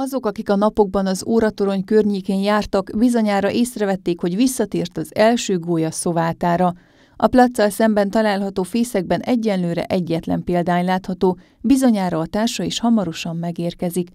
Azok, akik a napokban az óratorony környékén jártak, bizonyára észrevették, hogy visszatért az első gólya szovátára. A placcal szemben található fészekben egyenlőre egyetlen példány látható, bizonyára a társa is hamarosan megérkezik.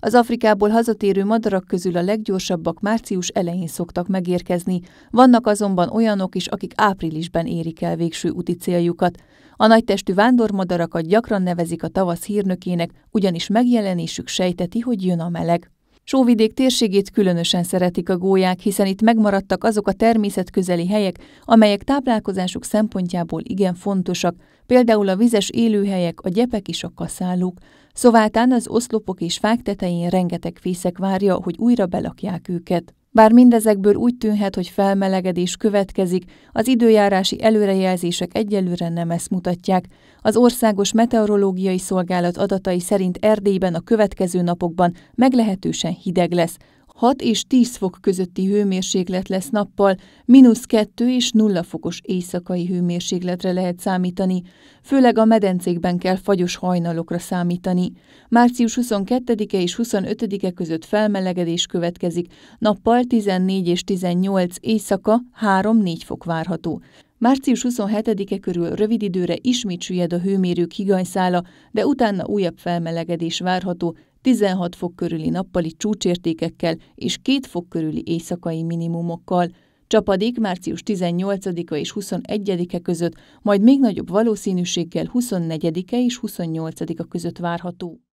Az Afrikából hazatérő madarak közül a leggyorsabbak március elején szoktak megérkezni, vannak azonban olyanok is, akik áprilisban érik el végső úti céljukat. A nagytestű vándormadarakat gyakran nevezik a tavasz hírnökének, ugyanis megjelenésük sejteti, hogy jön a meleg. Sóvidék térségét különösen szeretik a gólyák, hiszen itt megmaradtak azok a természetközeli helyek, amelyek táplálkozásuk szempontjából igen fontosak, például a vizes élőhelyek, a gyepek és a kaszálók. Szovátán az oszlopok és fák tetején rengeteg fészek várja, hogy újra belakják őket. Bár mindezekből úgy tűnhet, hogy felmelegedés következik, az időjárási előrejelzések egyelőre nem ezt mutatják. Az Országos Meteorológiai Szolgálat adatai szerint Erdélyben a következő napokban meglehetősen hideg lesz, 6 és 10 fok közötti hőmérséklet lesz nappal, mínusz 2 és 0 fokos éjszakai hőmérsékletre lehet számítani, főleg a medencékben kell fagyos hajnalokra számítani. Március 22-e és 25-e között felmelegedés következik, nappal 14 és 18, éjszaka 3-4 fok várható. Március 27-e körül rövid időre ismét süllyed a hőmérők higanyszála, de utána újabb felmelegedés várható, 16 fok körüli nappali csúcsértékekkel és 2 fok körüli éjszakai minimumokkal, Csapadék március 18-a és 21-e között, majd még nagyobb valószínűséggel 24-e és 28-a között várható.